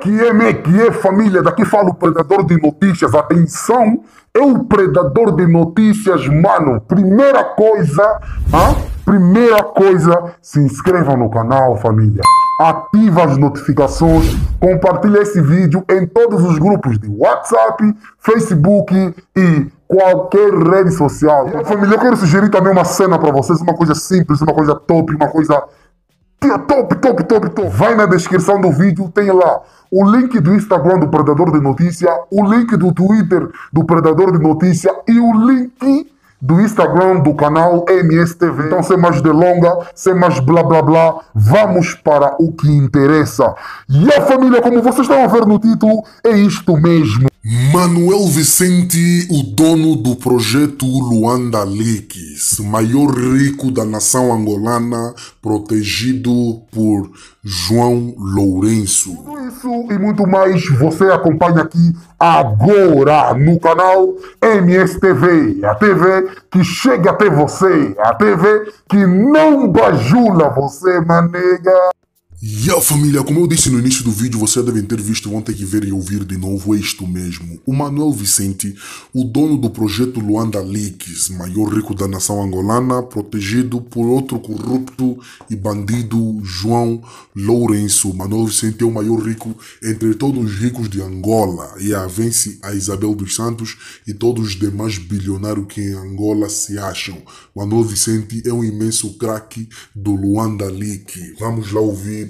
que é, me que é, família? Daqui fala o predador de notícias. Atenção, é o predador de notícias, mano. Primeira coisa, ah, primeira coisa, se inscreva no canal, família. Ativa as notificações, compartilhe esse vídeo em todos os grupos de WhatsApp, Facebook e qualquer rede social. E, família, eu quero sugerir também uma cena para vocês, uma coisa simples, uma coisa top, uma coisa é top, top, top, top. Vai na descrição do vídeo, tem lá o link do Instagram do Predador de Notícia, o link do Twitter do Predador de Notícia e o link do Instagram do canal MSTV. Então, sem mais delonga, sem mais blá blá blá, vamos para o que interessa. E a família, como vocês estão a ver no título, é isto mesmo. Manuel Vicente, o dono do projeto Luanda Leaks, maior rico da nação angolana, protegido por João Lourenço. Tudo isso e muito mais você acompanha aqui agora no canal MSTV, a TV que chega até você, a TV que não bajula você, manega. E a família, como eu disse no início do vídeo, vocês devem ter visto, vão ter que ver e ouvir de novo isto mesmo. O Manuel Vicente, o dono do projeto Luanda Leaks, maior rico da nação angolana, protegido por outro corrupto e bandido, João Lourenço. Manuel Vicente é o maior rico entre todos os ricos de Angola. E a vence a Isabel dos Santos e todos os demais bilionários que em Angola se acham. Manuel Vicente é um imenso craque do Luanda Leaks. Vamos lá ouvir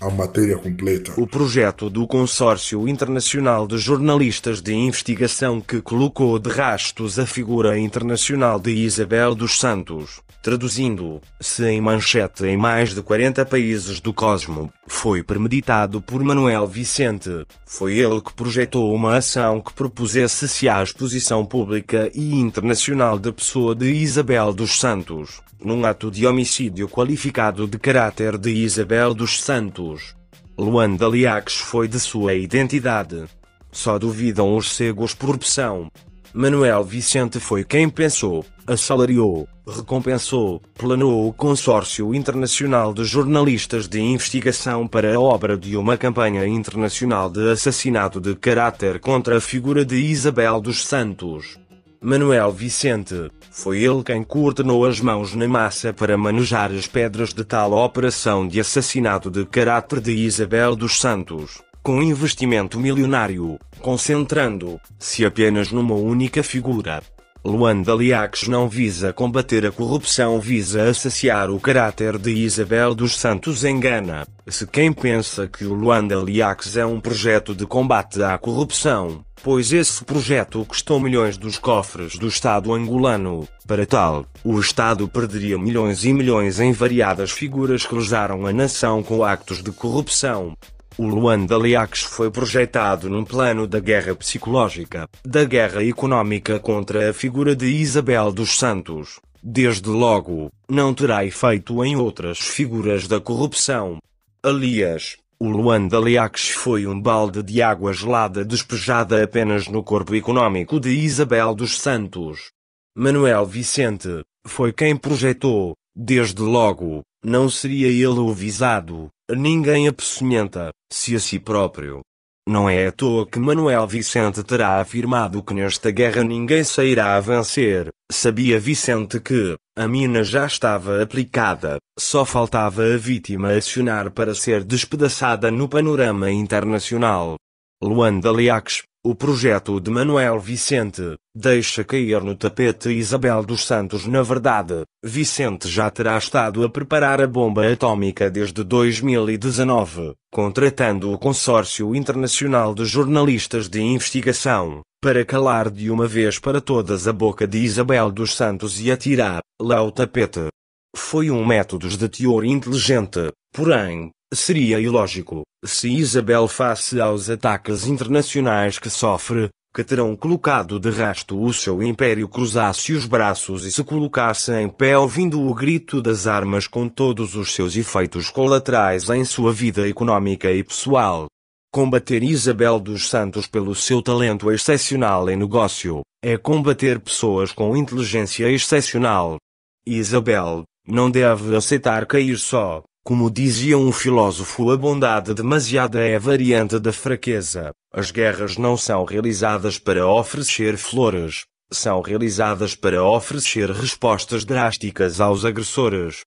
a matéria completa. O projeto do Consórcio Internacional de Jornalistas de Investigação que colocou de rastos a figura internacional de Isabel dos Santos, traduzindo-se em manchete em mais de 40 países do cosmo, foi premeditado por Manuel Vicente. Foi ele que projetou uma ação que propusesse-se à exposição pública e internacional da pessoa de Isabel dos Santos, num ato de homicídio qualificado de caráter de Isabel dos Santos Jesus. Luanda Liaques foi de sua identidade. Só duvidam os cegos por opção. Manuel Vicente foi quem pensou, assalariou, recompensou, planeou o Consórcio Internacional de Jornalistas de Investigação para a obra de uma campanha internacional de assassinato de caráter contra a figura de Isabel dos Santos. Manuel Vicente, foi ele quem coordenou as mãos na massa para manejar as pedras de tal operação de assassinato de caráter de Isabel dos Santos, com investimento milionário, concentrando-se apenas numa única figura, Luanda Liaques não visa combater a corrupção, visa assassinar o caráter de Isabel dos Santos engana. Se quem pensa que o Luanda Liaques é um projeto de combate à corrupção, pois esse projeto custou milhões dos cofres do Estado angolano. Para tal, o Estado perderia milhões e milhões em variadas figuras que lesaram a nação com actos de corrupção. O Luanda Leaks foi projetado num plano da guerra psicológica, da guerra econômica contra a figura de Isabel dos Santos. Desde logo, não terá efeito em outras figuras da corrupção. Aliás, o Luanda Leaks foi um balde de água gelada despejada apenas no corpo econômico de Isabel dos Santos. Manuel Vicente foi quem projetou, desde logo, não seria ele o visado, ninguém apessunhenta, se a si próprio. Não é à toa que Manuel Vicente terá afirmado que nesta guerra ninguém sairá a vencer. Sabia Vicente que, a mina já estava aplicada, só faltava a vítima acionar para ser despedaçada no panorama internacional. Luanda Leaques, o projeto de Manuel Vicente deixa cair no tapete Isabel dos Santos. Na verdade, Vicente já terá estado a preparar a bomba atômica desde 2019, contratando o Consórcio Internacional de Jornalistas de Investigação para calar de uma vez para todas a boca de Isabel dos Santos e atirar lá o tapete. Foi um método de teor inteligente, porém, Seria ilógico, se Isabel face aos ataques internacionais que sofre, que terão colocado de rasto o seu império cruzasse os braços e se colocasse em pé ouvindo o grito das armas com todos os seus efeitos colaterais em sua vida econômica e pessoal. Combater Isabel dos Santos pelo seu talento excepcional em negócio, é combater pessoas com inteligência excepcional. Isabel, não deve aceitar cair só, como dizia um filósofo, a bondade demasiada é a variante da fraqueza. As guerras não são realizadas para oferecer flores, são realizadas para oferecer respostas drásticas aos agressores.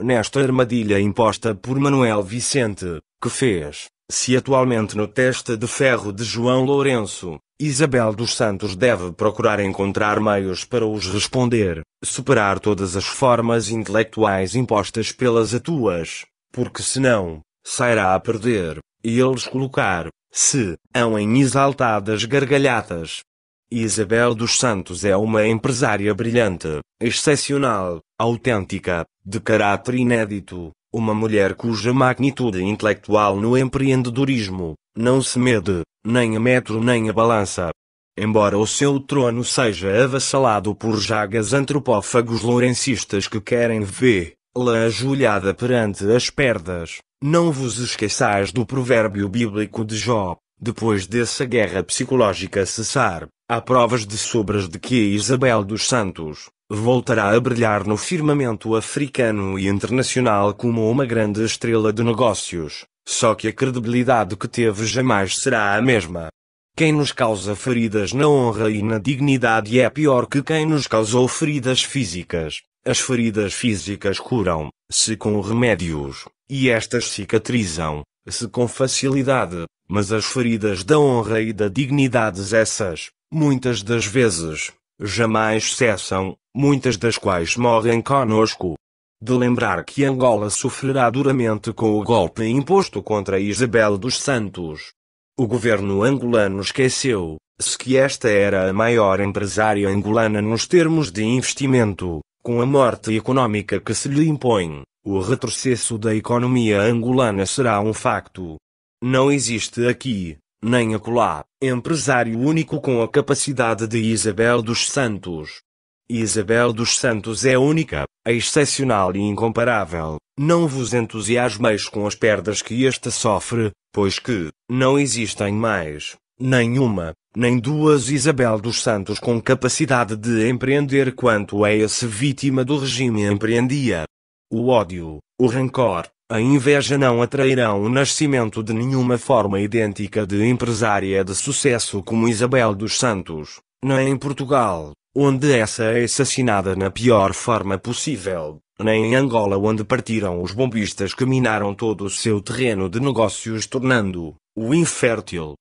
Nesta armadilha imposta por Manuel Vicente, que fez, se atualmente no teste de ferro de João Lourenço, Isabel dos Santos deve procurar encontrar meios para os responder, superar todas as formas intelectuais impostas pelas atuas, porque senão, sairá a perder, e eles colocar, se, ão em exaltadas gargalhadas. Isabel dos Santos é uma empresária brilhante, excepcional, autêntica, de caráter inédito, uma mulher cuja magnitude intelectual no empreendedorismo não se mede, nem a metro nem a balança. Embora o seu trono seja avassalado por jagas antropófagos lourencistas que querem ver, la ajoelhada perante as perdas, não vos esqueçais do provérbio bíblico de Jó. Depois dessa guerra psicológica cessar, há provas de sobras de que Isabel dos Santos, voltará a brilhar no firmamento africano e internacional como uma grande estrela de negócios, só que a credibilidade que teve jamais será a mesma. Quem nos causa feridas na honra e na dignidade é pior que quem nos causou feridas físicas. As feridas físicas curam-se com remédios, e estas cicatrizam, se com facilidade, mas as feridas da honra e da dignidade essas, muitas das vezes, jamais cessam, muitas das quais morrem conosco. De lembrar que Angola sofrerá duramente com o golpe imposto contra Isabel dos Santos. O governo angolano esqueceu, se que esta era a maior empresária angolana nos termos de investimento, com a morte econômica que se lhe impõe, o retrocesso da economia angolana será um facto. Não existe aqui, nem acolá, empresário único com a capacidade de Isabel dos Santos. Isabel dos Santos é única, excepcional e incomparável. Não vos entusiasmeis com as perdas que esta sofre, pois que, não existem mais, nenhuma, nem duas Isabel dos Santos com capacidade de empreender quanto é essa vítima do regime empreendia. O ódio, o rancor, a inveja não atrairão o nascimento de nenhuma forma idêntica de empresária de sucesso como Isabel dos Santos, nem em Portugal, onde essa é assassinada na pior forma possível, nem em Angola onde partiram os bombistas que minaram todo o seu terreno de negócios tornando o infértil.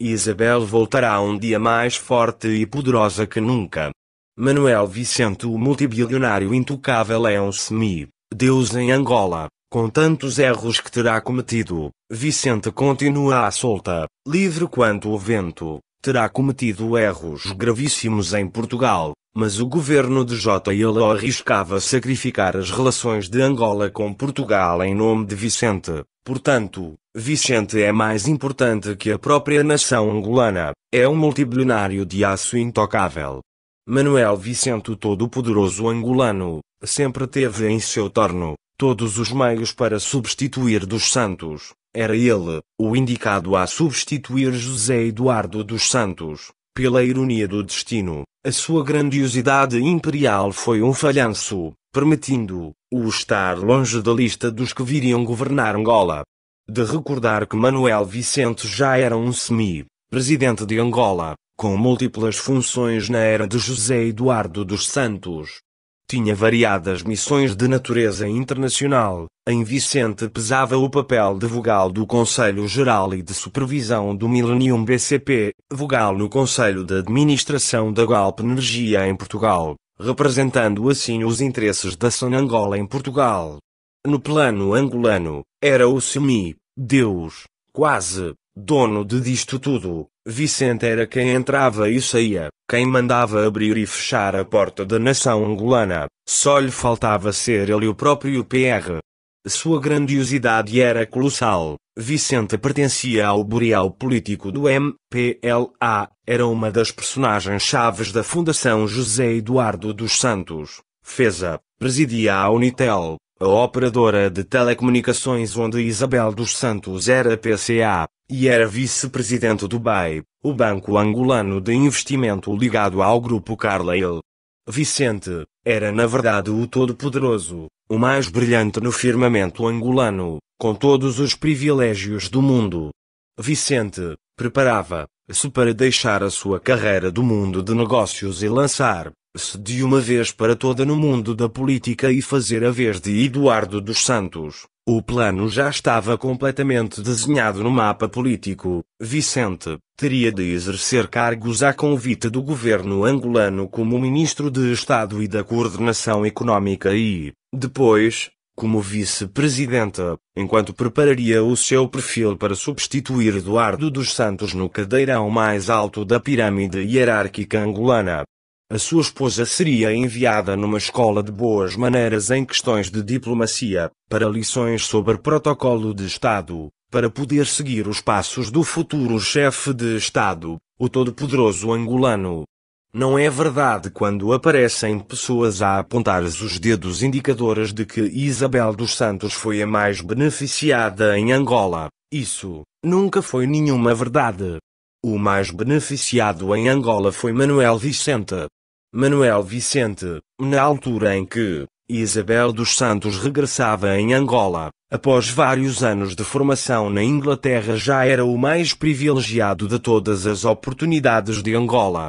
Isabel voltará um dia mais forte e poderosa que nunca. Manuel Vicente o multibilionário intocável é um semi-deus em Angola, com tantos erros que terá cometido, Vicente continua à solta, livre quanto o vento, terá cometido erros gravíssimos em Portugal, mas o governo de JLO arriscava sacrificar as relações de Angola com Portugal em nome de Vicente. Portanto, Vicente é mais importante que a própria nação angolana, é um multibilionário de aço intocável. Manuel Vicente, todo-poderoso angolano, sempre teve em seu torno todos os meios para substituir dos Santos, era ele, o indicado a substituir José Eduardo dos Santos. Pela ironia do destino, a sua grandiosidade imperial foi um falhanço, permitindo o estar longe da lista dos que viriam governar Angola. De recordar que Manuel Vicente já era um semi-presidente de Angola, com múltiplas funções na era de José Eduardo dos Santos, tinha variadas missões de natureza internacional. Em Vicente pesava o papel de vogal do Conselho Geral e de Supervisão do Millennium BCP, vogal no Conselho de Administração da Galp Energia em Portugal, representando assim os interesses da Sonangola em Portugal. No plano angolano, era o Semi, Deus, quase, dono de disto tudo, Vicente era quem entrava e saía, quem mandava abrir e fechar a porta da nação angolana, só lhe faltava ser ele o próprio PR. Sua grandiosidade era colossal. Vicente pertencia ao boreal político do MPLA, era uma das personagens chaves da Fundação José Eduardo dos Santos, FESA, presidia a Unitel, a operadora de telecomunicações onde Isabel dos Santos era PCA, e era vice-presidente do BAE, o Banco Angolano de Investimento ligado ao Grupo Carlyle. Vicente, era na verdade o todo-poderoso, o mais brilhante no firmamento angolano, com todos os privilégios do mundo. Vicente, preparava, se para deixar a sua carreira do mundo de negócios e lançar, de uma vez para toda no mundo da política e fazer a vez de Eduardo dos Santos. O plano já estava completamente desenhado no mapa político. Vicente teria de exercer cargos à convite do governo angolano como ministro de Estado e da Coordenação Econômica e, depois, como vice-presidente, enquanto prepararia o seu perfil para substituir Eduardo dos Santos no cadeirão mais alto da pirâmide hierárquica angolana. A sua esposa seria enviada numa escola de boas maneiras em questões de diplomacia, para lições sobre protocolo de Estado, para poder seguir os passos do futuro chefe de Estado, o todo-poderoso angolano. Não é verdade quando aparecem pessoas a apontar os dedos indicadores de que Isabel dos Santos foi a mais beneficiada em Angola. Isso nunca foi nenhuma verdade. O mais beneficiado em Angola foi Manuel Vicente, Manuel Vicente, na altura em que Isabel dos Santos regressava em Angola, após vários anos de formação na Inglaterra, já era o mais privilegiado de todas as oportunidades de Angola.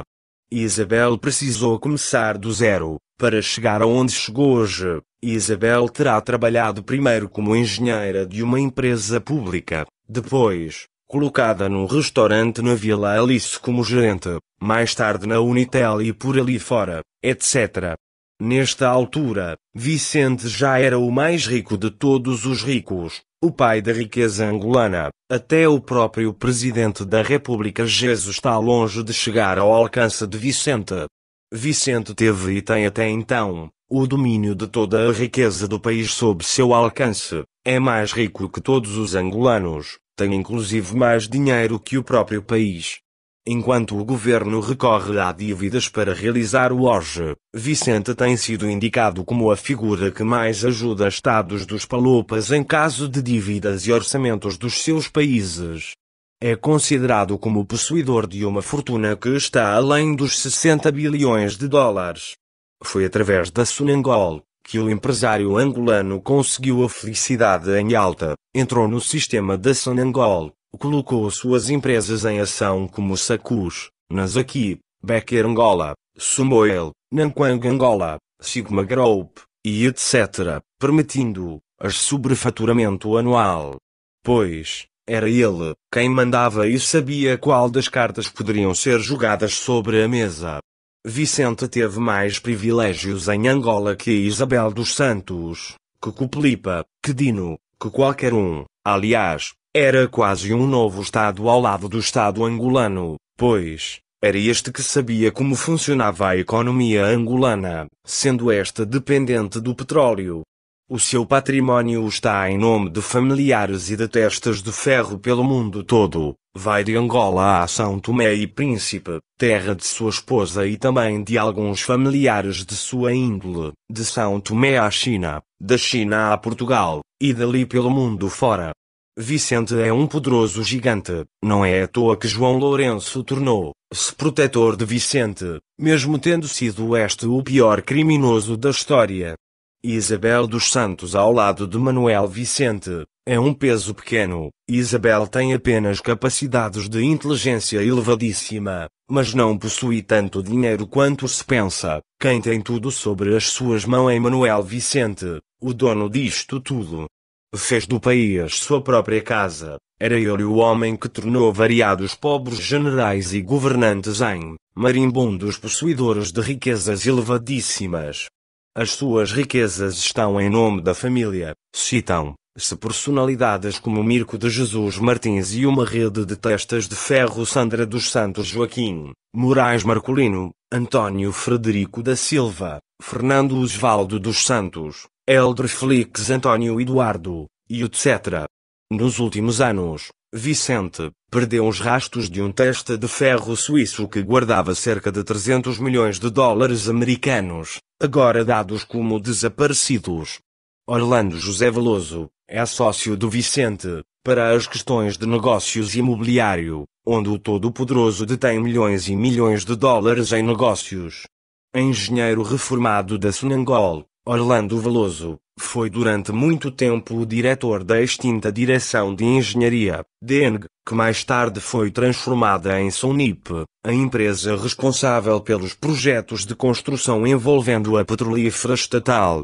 Isabel precisou começar do zero, para chegar aonde chegou hoje, Isabel terá trabalhado primeiro como engenheira de uma empresa pública, depois, colocada num restaurante na Vila Alice como gerente, mais tarde na Unitel e por ali fora, etc. Nesta altura, Vicente já era o mais rico de todos os ricos, o pai da riqueza angolana. Até o próprio presidente da República Jesus está longe de chegar ao alcance de Vicente. Vicente teve e tem até então o domínio de toda a riqueza do país sob seu alcance, é mais rico que todos os angolanos, tem inclusive mais dinheiro que o próprio país. Enquanto o governo recorre a dívidas para realizar o hoje, Vicente tem sido indicado como a figura que mais ajuda estados dos palopas em caso de dívidas e orçamentos dos seus países é considerado como possuidor de uma fortuna que está além dos 60 bilhões de dólares. Foi através da Sunangol que o empresário angolano conseguiu a felicidade em alta, entrou no sistema da Sunangol, colocou suas empresas em ação como Sacus, Nasaki, Becker Angola, Sumoel, Nankwang Angola, Sigma Group, e etc., permitindo as sobrefaturamento anual. Pois, era ele quem mandava e sabia qual das cartas poderiam ser jogadas sobre a mesa. Vicente teve mais privilégios em Angola que Isabel dos Santos, que Cuplipa, que Dino, que qualquer um. Aliás, era quase um novo Estado ao lado do Estado angolano, pois era este que sabia como funcionava a economia angolana, sendo esta dependente do petróleo, o seu património está em nome de familiares e de testas de ferro pelo mundo todo. Vai de Angola a São Tomé e Príncipe, terra de sua esposa e também de alguns familiares de sua índole, de São Tomé à China, da China a Portugal, e dali pelo mundo fora. Vicente é um poderoso gigante, não é à toa que João Lourenço tornou-se protetor de Vicente, mesmo tendo sido este o pior criminoso da história. Isabel dos Santos ao lado de Manuel Vicente. É um peso pequeno. Isabel tem apenas capacidades de inteligência elevadíssima, mas não possui tanto dinheiro quanto se pensa. Quem tem tudo sobre as suas mãos é Manuel Vicente, o dono disto tudo. Fez do país sua própria casa. Era ele o homem que tornou variados pobres generais e governantes em marimbondos possuidores de riquezas elevadíssimas. As suas riquezas estão em nome da família. Citam-se personalidades como Mirko de Jesus Martins e uma rede de testas de ferro Sandra dos Santos Joaquim, Moraes Marcolino, Antônio Frederico da Silva, Fernando Osvaldo dos Santos, Elder Felix Antônio Eduardo, e etc. Nos últimos anos, Vicente, perdeu os rastros de um teste de ferro suíço que guardava cerca de 300 milhões de dólares americanos, agora dados como desaparecidos. Orlando José Veloso, é sócio do Vicente, para as questões de negócios imobiliário, onde o Todo-Poderoso detém milhões e milhões de dólares em negócios. Engenheiro reformado da Sunangol, Orlando Veloso, foi durante muito tempo o diretor da extinta Direção de Engenharia, DENG, que mais tarde foi transformada em SUNIP, a empresa responsável pelos projetos de construção envolvendo a petrolífera estatal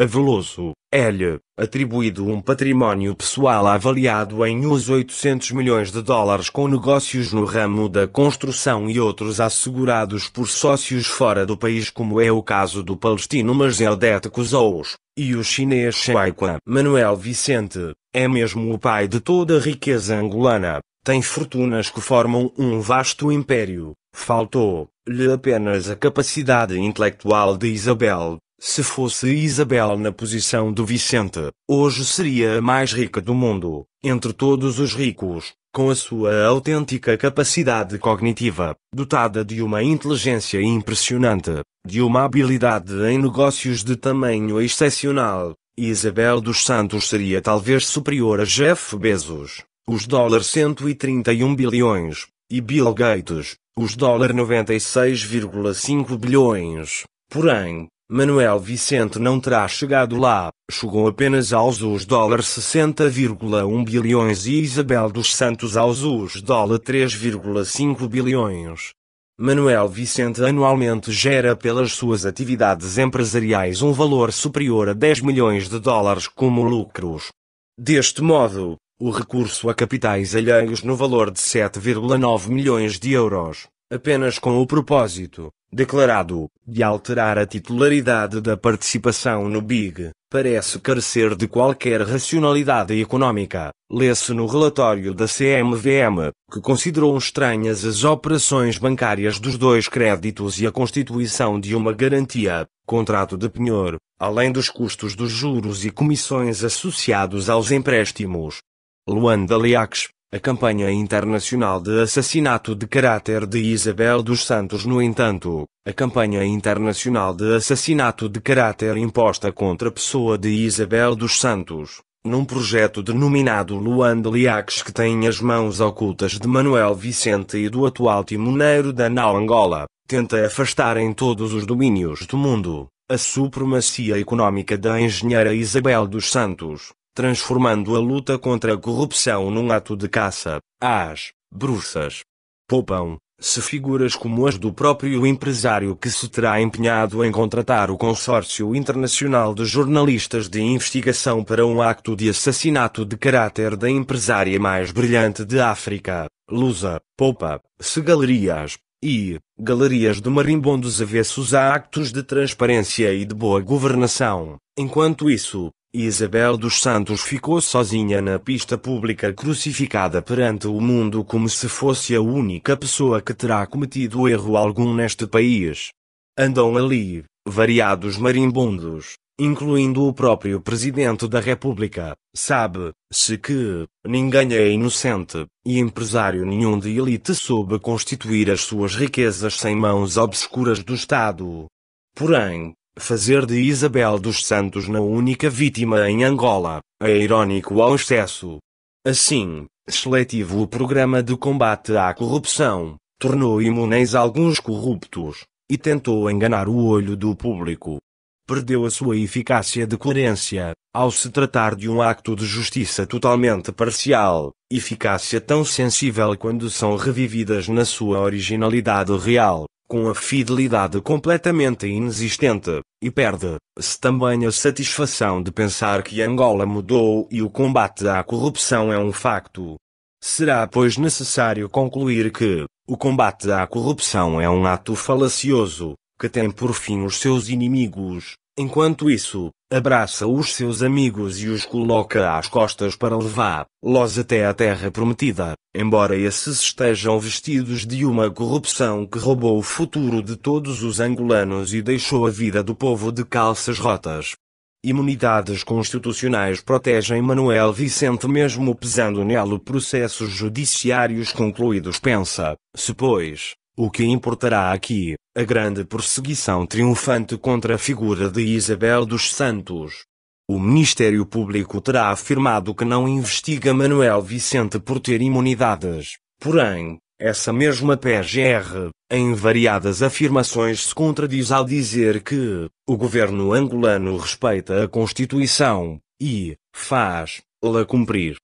a Veloso, L, atribuído um património pessoal avaliado em uns 800 milhões de dólares com negócios no ramo da construção e outros assegurados por sócios fora do país, como é o caso do palestino Mazeldete Kuzous e o chinês Shuaiquan, Manuel Vicente, é mesmo o pai de toda a riqueza angolana. Tem fortunas que formam um vasto império. Faltou-lhe apenas a capacidade intelectual de Isabel, se fosse Isabel na posição do Vicente, hoje seria a mais rica do mundo, entre todos os ricos, com a sua autêntica capacidade cognitiva, dotada de uma inteligência impressionante, de uma habilidade em negócios de tamanho excepcional. Isabel dos Santos seria talvez superior a Jeff Bezos, os dólares 131 bilhões, e Bill Gates, os dólares 96,5 bilhões. Porém, Manuel Vicente não terá chegado lá, chegou apenas aos US 60,1 bilhões e Isabel dos Santos aos US 3,5 bilhões. Manuel Vicente anualmente gera pelas suas atividades empresariais um valor superior a 10 milhões de dólares como lucros. Deste modo, o recurso a capitais alheios no valor de 7,9 milhões de euros, apenas com o propósito declarado, de alterar a titularidade da participação no BIG, parece carecer de qualquer racionalidade econômica. Lê-se no relatório da CMVM, que considerou estranhas as operações bancárias dos dois créditos e a constituição de uma garantia, contrato de penhor, além dos custos dos juros e comissões associados aos empréstimos. Luanda Leax, a campanha internacional de assassinato de caráter de Isabel dos Santos, no entanto, a campanha internacional de assassinato de caráter imposta contra a pessoa de Isabel dos Santos, num projeto denominado Luanda Liaques que tem as mãos ocultas de Manuel Vicente e do atual timoneiro da Nau Angola, tenta afastar em todos os domínios do mundo a supremacia económica da engenheira Isabel dos Santos transformando a luta contra a corrupção num ato de caça As, bruxas. Poupam, se figuras como as do próprio empresário que se terá empenhado em contratar o Consórcio Internacional de Jornalistas de Investigação para um acto de assassinato de caráter da empresária mais brilhante de África, Lusa, poupa, se galerias, e, galerias de marimbondos avessos a actos de transparência e de boa governação, enquanto isso, Isabel dos Santos ficou sozinha na pista pública crucificada perante o mundo como se fosse a única pessoa que terá cometido erro algum neste país. Andam ali, variados marimbondos, incluindo o próprio Presidente da República, sabe-se que ninguém é inocente, e empresário nenhum de elite soube constituir as suas riquezas sem mãos obscuras do Estado. Porém, Fazer de Isabel dos Santos na única vítima em Angola é irônico ao excesso. Assim, seletivo o programa de combate à corrupção, tornou imunes alguns corruptos e tentou enganar o olho do público. Perdeu a sua eficácia de coerência, ao se tratar de um acto de justiça totalmente parcial, eficácia tão sensível quando são revividas na sua originalidade real, com a fidelidade completamente inexistente, e perde-se também a satisfação de pensar que Angola mudou e o combate à corrupção é um facto. Será, pois, necessário concluir que o combate à corrupção é um ato falacioso, que tem por fim os seus inimigos, enquanto isso, abraça os seus amigos e os coloca às costas para levá-los até a terra prometida, embora esses estejam vestidos de uma corrupção que roubou o futuro de todos os angolanos e deixou a vida do povo de calças rotas. Imunidades constitucionais protegem Manuel Vicente mesmo pesando nele processos judiciários concluídos pensa, se pois, o que importará aqui, a grande perseguição triunfante contra a figura de Isabel dos Santos. O Ministério Público terá afirmado que não investiga Manuel Vicente por ter imunidades, porém, essa mesma PGR, em variadas afirmações se contradiz ao dizer que o governo angolano respeita a Constituição e faz-la cumprir.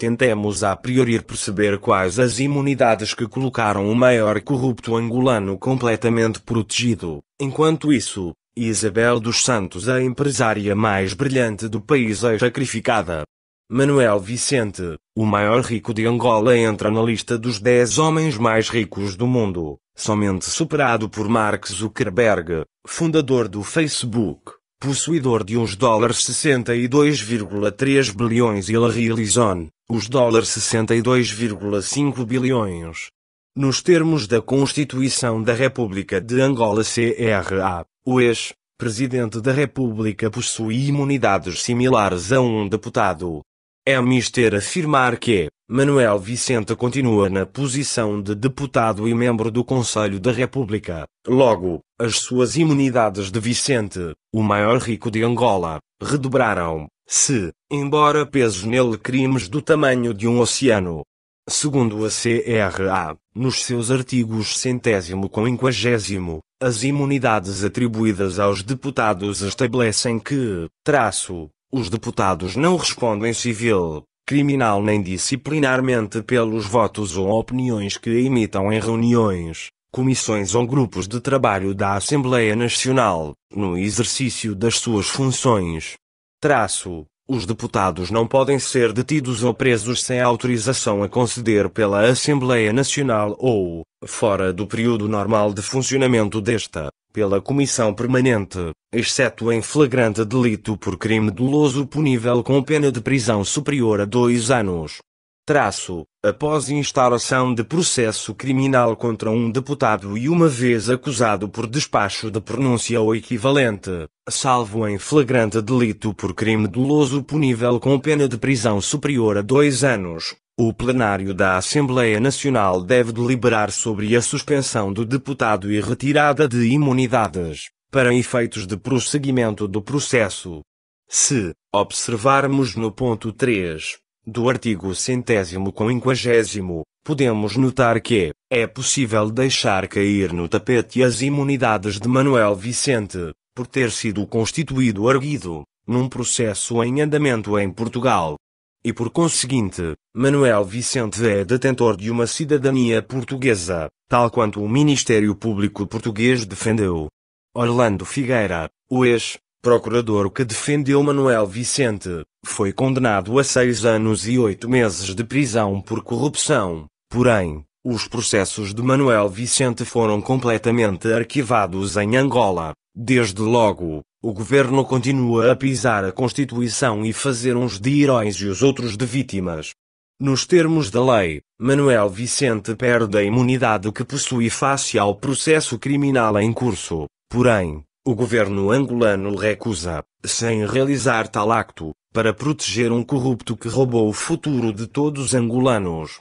Tentemos a priori perceber quais as imunidades que colocaram o maior corrupto angolano completamente protegido. Enquanto isso, Isabel dos Santos, a empresária mais brilhante do país, é sacrificada. Manuel Vicente, o maior rico de Angola, entra na lista dos 10 homens mais ricos do mundo, somente superado por Mark Zuckerberg, fundador do Facebook possuidor de uns dólares 62,3 bilhões e ela realizou os dólares 62,5 bilhões. Nos termos da Constituição da República de Angola CRA, o ex-presidente da República possui imunidades similares a um deputado, é mister afirmar que é. Manuel Vicente continua na posição de deputado e membro do Conselho da República. Logo, as suas imunidades de Vicente, o maior rico de Angola, redobraram, se, embora pesos nele crimes do tamanho de um oceano. Segundo a CRA, nos seus artigos centésimo com quinquagésimo, as imunidades atribuídas aos deputados estabelecem que, traço, os deputados não respondem civil, criminal nem disciplinarmente pelos votos ou opiniões que emitam em reuniões, comissões ou grupos de trabalho da Assembleia Nacional, no exercício das suas funções. Traço. Os deputados não podem ser detidos ou presos sem autorização a conceder pela Assembleia Nacional ou, fora do período normal de funcionamento desta, pela Comissão Permanente, exceto em flagrante delito por crime doloso punível com pena de prisão superior a dois anos traço, após instauração de processo criminal contra um deputado e uma vez acusado por despacho de pronúncia ou equivalente, salvo em flagrante delito por crime doloso punível com pena de prisão superior a dois anos, o plenário da Assembleia Nacional deve deliberar sobre a suspensão do deputado e retirada de imunidades, para efeitos de prosseguimento do processo. Se observarmos no ponto 3, do artigo centésimo com inquagésimo, podemos notar que é possível deixar cair no tapete as imunidades de Manuel Vicente, por ter sido constituído arguido, num processo em andamento em Portugal. E por conseguinte, Manuel Vicente é detentor de uma cidadania portuguesa, tal quanto o Ministério Público Português defendeu. Orlando Figueira, o ex procurador que defendeu Manuel Vicente, foi condenado a seis anos e oito meses de prisão por corrupção. Porém, os processos de Manuel Vicente foram completamente arquivados em Angola. Desde logo, o governo continua a pisar a Constituição e fazer uns de heróis e os outros de vítimas. Nos termos da lei, Manuel Vicente perde a imunidade que possui face ao processo criminal em curso. Porém, o governo angolano recusa, sem realizar tal acto, para proteger um corrupto que roubou o futuro de todos os angolanos.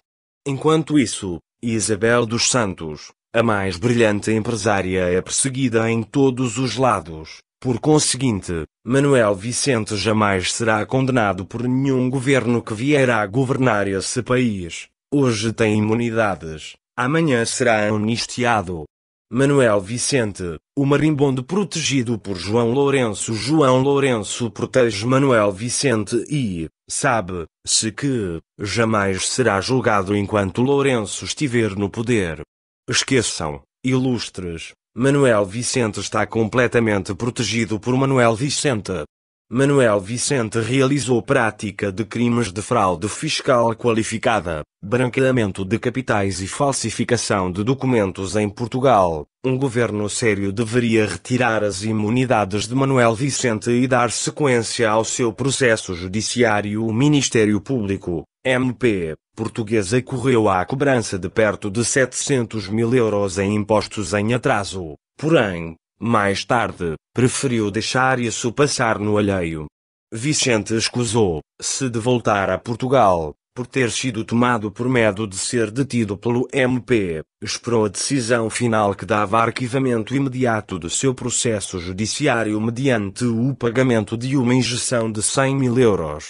Enquanto isso, Isabel dos Santos, a mais brilhante empresária é perseguida em todos os lados. Por conseguinte, Manuel Vicente jamais será condenado por nenhum governo que vier a governar esse país. Hoje tem imunidades, amanhã será amnistiado, Manuel Vicente, o marimbondo protegido por João Lourenço. João Lourenço protege Manuel Vicente e, sabe-se que, jamais será julgado enquanto Lourenço estiver no poder. Esqueçam, ilustres, Manuel Vicente está completamente protegido por Manuel Vicente. Manuel Vicente realizou prática de crimes de fraude fiscal qualificada, branqueamento de capitais e falsificação de documentos em Portugal. Um governo sério deveria retirar as imunidades de Manuel Vicente e dar sequência ao seu processo judiciário. O Ministério Público, MP, portuguesa correu à cobrança de perto de 700 mil euros em impostos em atraso. Porém, mais tarde, preferiu deixar isso passar no alheio. Vicente escusou-se de voltar a Portugal, por ter sido tomado por medo de ser detido pelo MP, esperou a decisão final que dava arquivamento imediato do seu processo judiciário mediante o pagamento de uma injeção de 100 mil euros.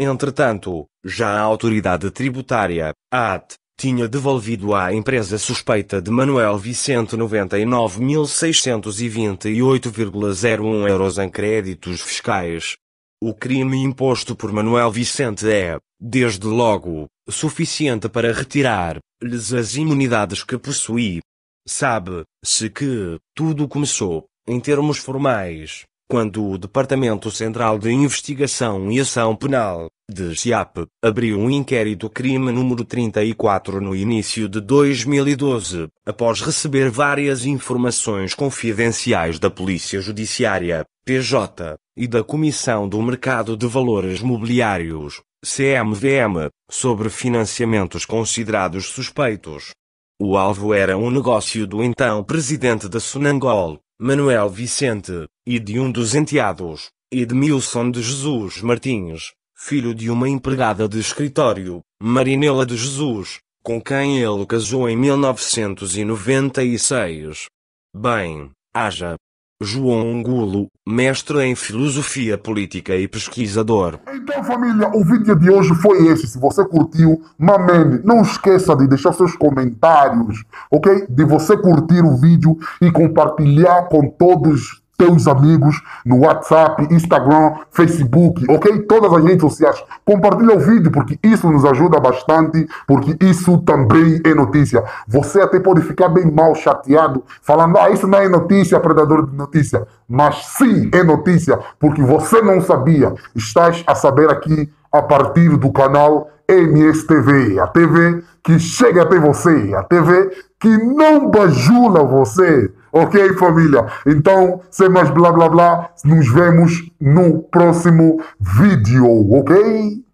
Entretanto, já a autoridade tributária, AT, tinha devolvido à empresa suspeita de Manuel Vicente 99.628,01 euros em créditos fiscais. O crime imposto por Manuel Vicente é, desde logo, suficiente para retirar-lhes as imunidades que possui. Sabe-se que tudo começou, em termos formais, quando o Departamento Central de Investigação e Ação Penal, de SIAP, abriu um inquérito crime número 34 no início de 2012, após receber várias informações confidenciais da Polícia Judiciária, PJ, e da Comissão do Mercado de Valores Mobiliários, CMVM, sobre financiamentos considerados suspeitos. O alvo era um negócio do então presidente da Sunangol, Manuel Vicente, e de um dos enteados, Edmilson de Jesus Martins, filho de uma empregada de escritório, Marinela de Jesus, com quem ele casou em 1996. Bem, haja, João Angulo, mestre em filosofia política e pesquisador. Então, família, o vídeo de hoje foi este. Se você curtiu, mamente, não esqueça de deixar seus comentários, ok? De você curtir o vídeo e compartilhar com todos teus amigos no WhatsApp, Instagram, Facebook, ok? Todas as redes sociais. Compartilha o vídeo porque isso nos ajuda bastante, porque isso também é notícia. Você até pode ficar bem mal chateado falando, ah, isso não é notícia, predador de notícia. Mas sim é notícia, porque você não sabia. Estás a saber aqui a partir do canal MSTV, a TV que chega até você, a TV que não bajula você. Ok, família? Então, sem mais blá blá blá, nos vemos no próximo vídeo, ok?